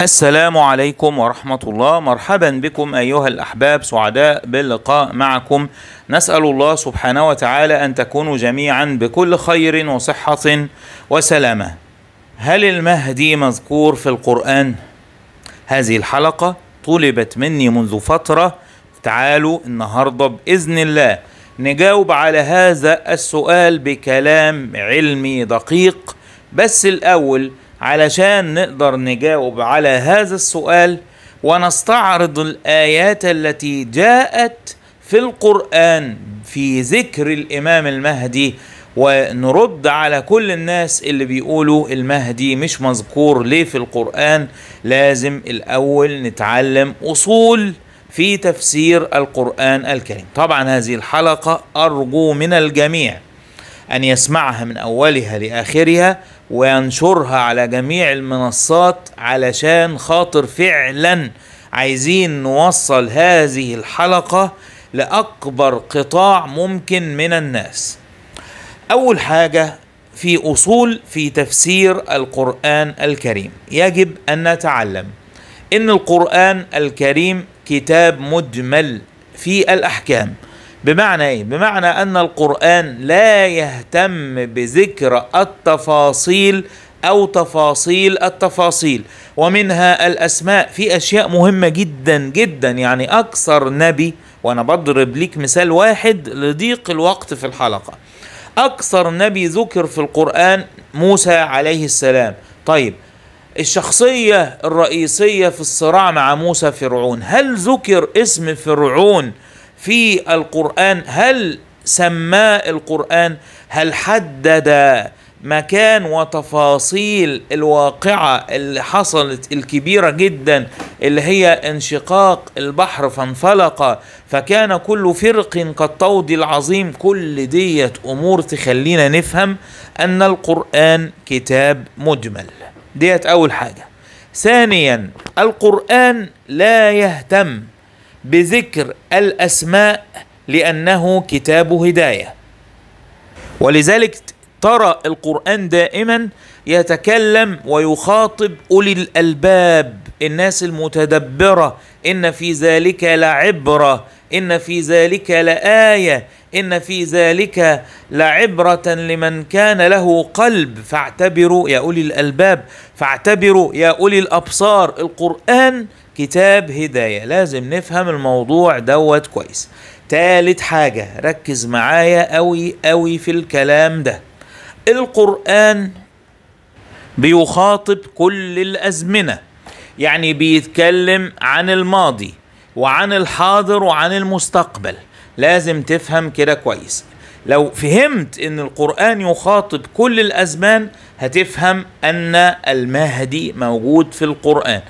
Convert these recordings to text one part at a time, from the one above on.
السلام عليكم ورحمة الله مرحبا بكم أيها الأحباب سعداء باللقاء معكم نسأل الله سبحانه وتعالى أن تكونوا جميعا بكل خير وصحة وسلامة هل المهدي مذكور في القرآن؟ هذه الحلقة طلبت مني منذ فترة تعالوا النهاردة بإذن الله نجاوب على هذا السؤال بكلام علمي دقيق بس الأول علشان نقدر نجاوب على هذا السؤال ونستعرض الآيات التي جاءت في القرآن في ذكر الإمام المهدي ونرد على كل الناس اللي بيقولوا المهدي مش مذكور ليه في القرآن لازم الأول نتعلم أصول في تفسير القرآن الكريم طبعا هذه الحلقة أرجو من الجميع أن يسمعها من أولها لآخرها وينشرها على جميع المنصات علشان خاطر فعلا عايزين نوصل هذه الحلقة لأكبر قطاع ممكن من الناس أول حاجة في أصول في تفسير القرآن الكريم يجب أن نتعلم إن القرآن الكريم كتاب مجمل في الأحكام بمعنى ايه بمعنى ان القران لا يهتم بذكر التفاصيل او تفاصيل التفاصيل ومنها الاسماء في اشياء مهمه جدا جدا يعني اكثر نبي وانا بضرب ليك مثال واحد لضيق الوقت في الحلقه اكثر نبي ذكر في القران موسى عليه السلام طيب الشخصيه الرئيسيه في الصراع مع موسى فرعون هل ذكر اسم فرعون في القرآن هل سمى القرآن هل حدد مكان وتفاصيل الواقعة اللي حصلت الكبيرة جدا اللي هي انشقاق البحر فانفلق فكان كل فرق كالطود العظيم كل دية أمور تخلينا نفهم أن القرآن كتاب مجمل ديت أول حاجة ثانيا القرآن لا يهتم بذكر الاسماء لانه كتاب هدايه ولذلك ترى القران دائما يتكلم ويخاطب اولي الالباب الناس المتدبره ان في ذلك لعبره ان في ذلك لايه ان في ذلك لعبره لمن كان له قلب فاعتبروا يا اولي الالباب فاعتبروا يا اولي الابصار القران كتاب هداية لازم نفهم الموضوع دوت كويس تالت حاجة ركز معايا أوي أوي في الكلام ده القرآن بيخاطب كل الأزمنة يعني بيتكلم عن الماضي وعن الحاضر وعن المستقبل لازم تفهم كده كويس لو فهمت ان القرآن يخاطب كل الأزمان هتفهم ان المهدي موجود في القرآن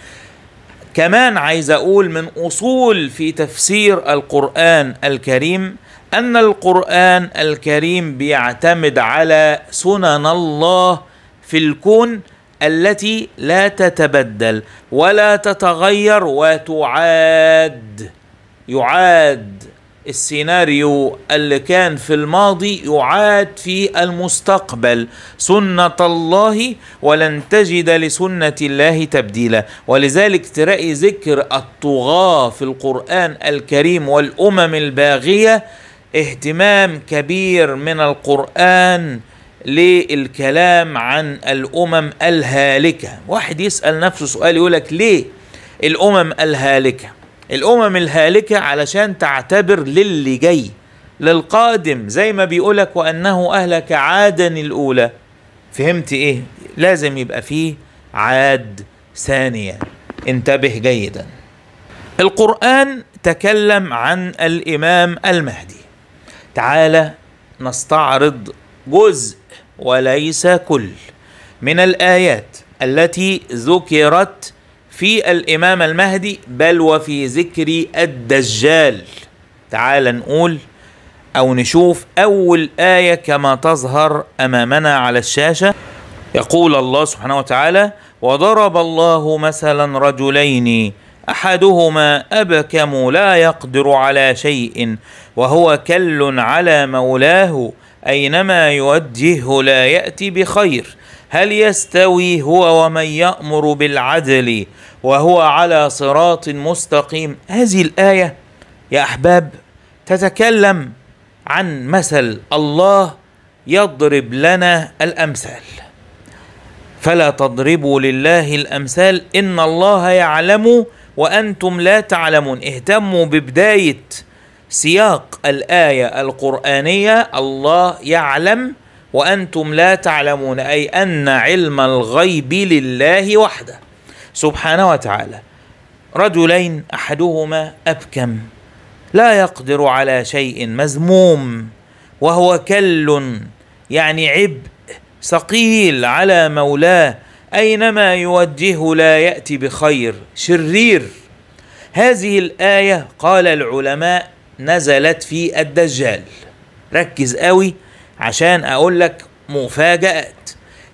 كمان عايز اقول من اصول في تفسير القران الكريم ان القران الكريم بيعتمد على سنن الله في الكون التي لا تتبدل ولا تتغير وتعاد يعاد السيناريو اللي كان في الماضي يعاد في المستقبل سنة الله ولن تجد لسنة الله تبديلا ولذلك ترأي ذكر الطغاة في القرآن الكريم والأمم الباغية اهتمام كبير من القرآن للكلام عن الأمم الهالكة واحد يسأل نفسه سؤال يقولك ليه الأمم الهالكة الامم الهالكه علشان تعتبر للي جاي للقادم زي ما بيقولك وانه اهلك عادا الاولى فهمت ايه لازم يبقى فيه عاد ثانيه انتبه جيدا القران تكلم عن الامام المهدي تعالى نستعرض جزء وليس كل من الايات التي ذكرت في الامام المهدي بل وفي ذكر الدجال تعال نقول او نشوف اول ايه كما تظهر امامنا على الشاشه يقول الله سبحانه وتعالى وضرب الله مثلا رجلين احدهما ابكم لا يقدر على شيء وهو كل على مولاه اينما يوجهه لا ياتي بخير هل يستوي هو ومن يأمر بالعدل وهو على صراط مستقيم هذه الآية يا أحباب تتكلم عن مثل الله يضرب لنا الأمثال فلا تضربوا لله الأمثال إن الله يعلم وأنتم لا تعلمون اهتموا ببداية سياق الآية القرآنية الله يعلم وانتم لا تعلمون اي ان علم الغيب لله وحده سبحانه وتعالى رجلين احدهما ابكم لا يقدر على شيء مذموم وهو كل يعني عبء ثقيل على مولاه اينما يوجهه لا ياتي بخير شرير هذه الايه قال العلماء نزلت في الدجال ركز قوي عشان اقول لك مفاجات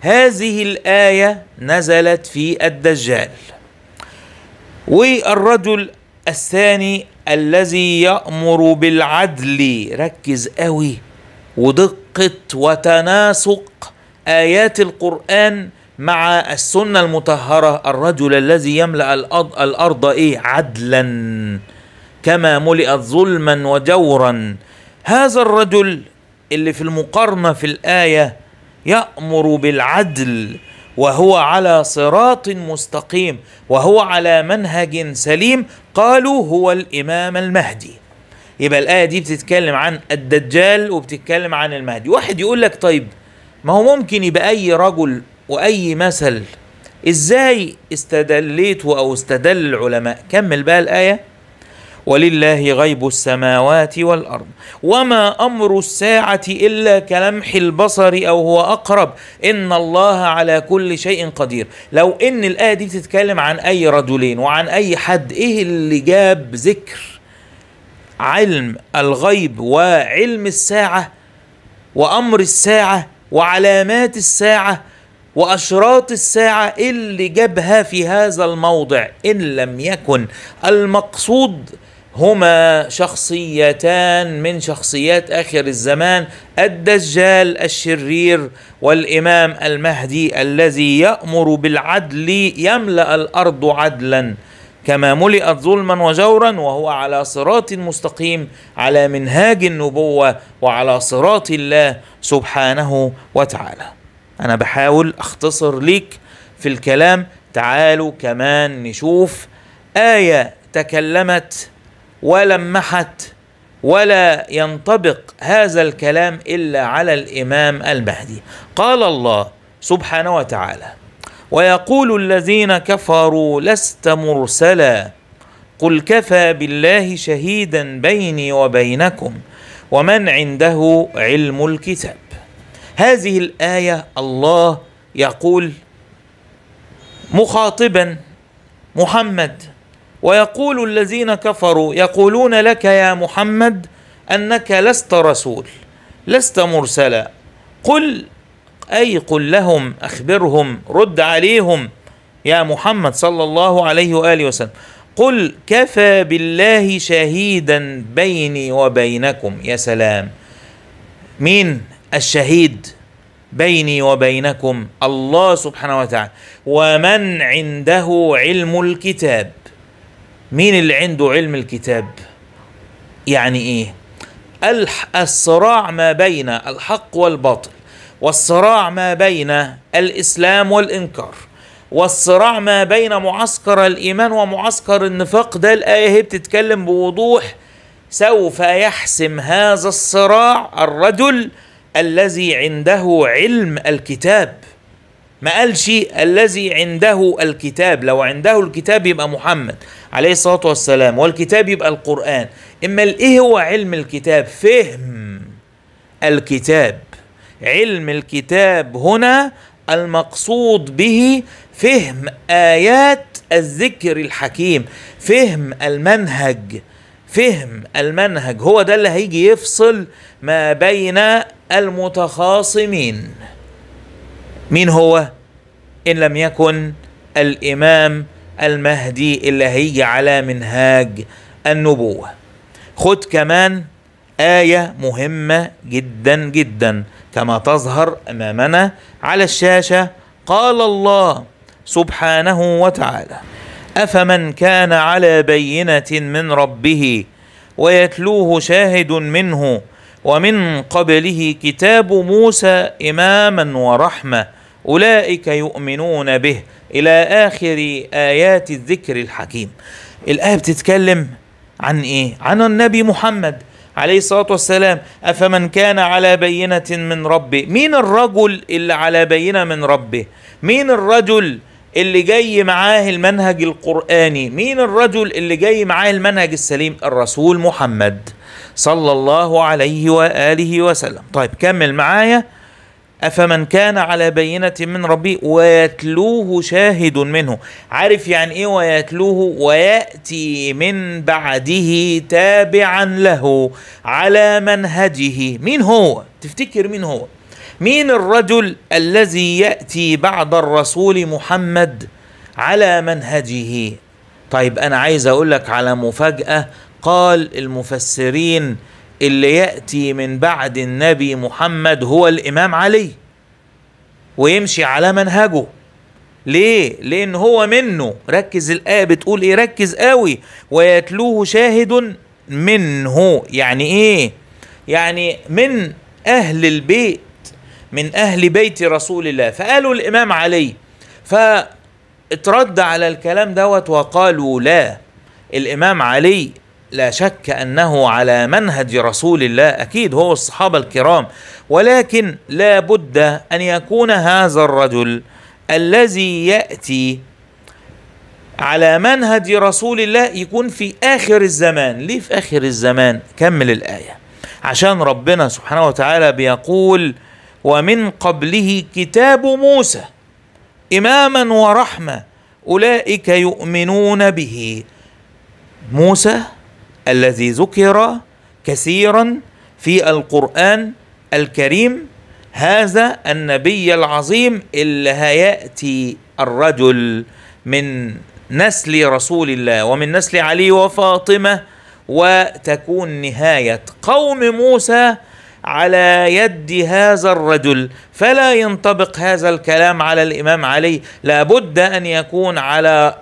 هذه الايه نزلت في الدجال والرجل الثاني الذي يامر بالعدل ركز قوي ودقه وتناسق ايات القران مع السنه المطهره الرجل الذي يملا الارض ايه عدلا كما ملئت ظلما وجورا هذا الرجل اللي في المقارنة في الآية يأمر بالعدل وهو على صراط مستقيم وهو على منهج سليم قالوا هو الإمام المهدي يبقى الآية دي بتتكلم عن الدجال وبتتكلم عن المهدي واحد يقول لك طيب ما هو ممكن يبقى أي رجل وأي مثل إزاي استدليت أو استدل العلماء كمل بقى الآية ولله غيب السماوات والارض وما امر الساعه الا كلمح البصر او هو اقرب ان الله على كل شيء قدير لو ان الايه دي بتتكلم عن اي رجلين وعن اي حد ايه اللي جاب ذكر علم الغيب وعلم الساعه وامر الساعه وعلامات الساعه واشراط الساعه إيه اللي جابها في هذا الموضع ان لم يكن المقصود هما شخصيتان من شخصيات اخر الزمان الدجال الشرير والامام المهدي الذي يامر بالعدل يملا الارض عدلا كما ملئت ظلما وجورا وهو على صراط مستقيم على منهاج النبوه وعلى صراط الله سبحانه وتعالى انا بحاول اختصر ليك في الكلام تعالوا كمان نشوف ايه تكلمت ولمحت ولا ينطبق هذا الكلام الا على الامام المهدي قال الله سبحانه وتعالى ويقول الذين كفروا لست مرسلا قل كفى بالله شهيدا بيني وبينكم ومن عنده علم الكتاب هذه الايه الله يقول مخاطبا محمد ويقول الذين كفروا يقولون لك يا محمد انك لست رسول لست مرسلا قل اي قل لهم اخبرهم رد عليهم يا محمد صلى الله عليه واله وسلم قل كفى بالله شهيدا بيني وبينكم يا سلام مين الشهيد بيني وبينكم الله سبحانه وتعالى ومن عنده علم الكتاب مين اللي عنده علم الكتاب يعني ايه الصراع ما بين الحق والباطل والصراع ما بين الاسلام والانكار والصراع ما بين معسكر الايمان ومعسكر النفاق ده الايه هي بتتكلم بوضوح سوف يحسم هذا الصراع الرجل الذي عنده علم الكتاب ما قالش الذي عنده الكتاب لو عنده الكتاب يبقى محمد عليه الصلاة والسلام والكتاب يبقى القرآن إما إيه هو علم الكتاب فهم الكتاب علم الكتاب هنا المقصود به فهم آيات الذكر الحكيم فهم المنهج فهم المنهج هو ده اللي هيجي يفصل ما بين المتخاصمين مين هو ان لم يكن الامام المهدي اللي هي على منهاج النبوه خد كمان ايه مهمه جدا جدا كما تظهر امامنا على الشاشه قال الله سبحانه وتعالى افمن كان على بينه من ربه ويتلوه شاهد منه ومن قبله كتاب موسى اماما ورحمه أولئك يؤمنون به إلى آخر آيات الذكر الحكيم الآية بتتكلم عن إيه؟ عن النبي محمد عليه الصلاة والسلام أفمن كان على بينة من ربه مين الرجل اللي على بينة من ربه مين الرجل اللي جاي معاه المنهج القرآني مين الرجل اللي جاي معاه المنهج السليم الرسول محمد صلى الله عليه وآله وسلم طيب كمل معايا أفمن كان على بينة من ربي ويتلوه شاهد منه عارف يعني إيه ويتلوه ويأتي من بعده تابعا له على منهجه مين هو تفتكر مين هو مين الرجل الذي يأتي بعد الرسول محمد على منهجه طيب أنا عايز أقول لك على مفاجأة قال المفسرين اللي ياتي من بعد النبي محمد هو الامام علي ويمشي على منهجه ليه لان هو منه ركز الايه بتقول ايه ركز قوي ويتلوه شاهد منه يعني ايه يعني من اهل البيت من اهل بيت رسول الله فقالوا الامام علي فاترد على الكلام دوت وقالوا لا الامام علي لا شك انه على منهج رسول الله اكيد هو الصحابه الكرام ولكن لا بد ان يكون هذا الرجل الذي ياتي على منهج رسول الله يكون في اخر الزمان ليه في اخر الزمان كمل الايه عشان ربنا سبحانه وتعالى بيقول ومن قبله كتاب موسى اماما ورحمه اولئك يؤمنون به موسى الذي ذكر كثيرا في القرآن الكريم هذا النبي العظيم اللي هيأتي الرجل من نسل رسول الله ومن نسل علي وفاطمة وتكون نهاية قوم موسى على يد هذا الرجل فلا ينطبق هذا الكلام على الإمام علي لابد أن يكون على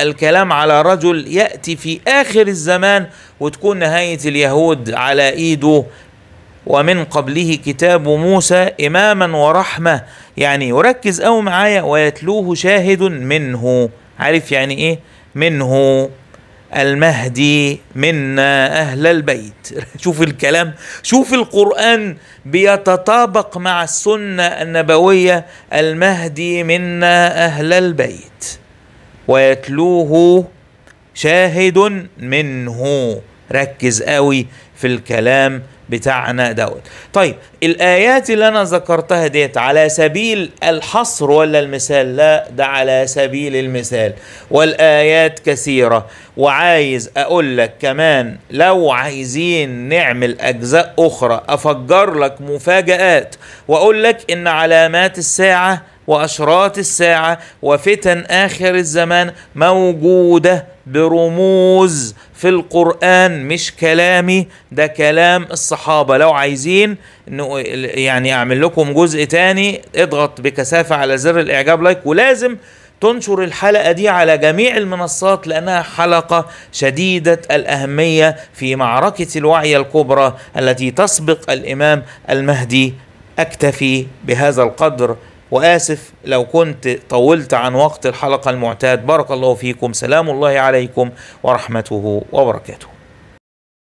الكلام على رجل يأتي في آخر الزمان وتكون نهاية اليهود على إيده ومن قبله كتاب موسى إماما ورحمة يعني يركز أو معايا ويتلوه شاهد منه عارف يعني إيه منه المهدي منا أهل البيت شوف الكلام شوف القرآن بيتطابق مع السنة النبوية المهدي منا أهل البيت ويتلوه شاهد منه ركز قوي في الكلام بتاعنا دوت طيب الآيات اللي أنا ذكرتها ديت على سبيل الحصر ولا المثال لا ده على سبيل المثال والآيات كثيرة وعايز أقول لك كمان لو عايزين نعمل أجزاء أخرى أفجر لك مفاجآت وأقول لك إن علامات الساعة وأشراط الساعة وفتن آخر الزمان موجودة برموز في القرآن مش كلامي ده كلام الصحابة لو عايزين يعني أعمل لكم جزء تاني اضغط بكثافة على زر الإعجاب لايك ولازم تنشر الحلقة دي على جميع المنصات لأنها حلقة شديدة الأهمية في معركة الوعي الكبرى التي تسبق الإمام المهدي أكتفي بهذا القدر وآسف لو كنت طولت عن وقت الحلقة المعتاد بارك الله فيكم سلام الله عليكم ورحمته وبركاته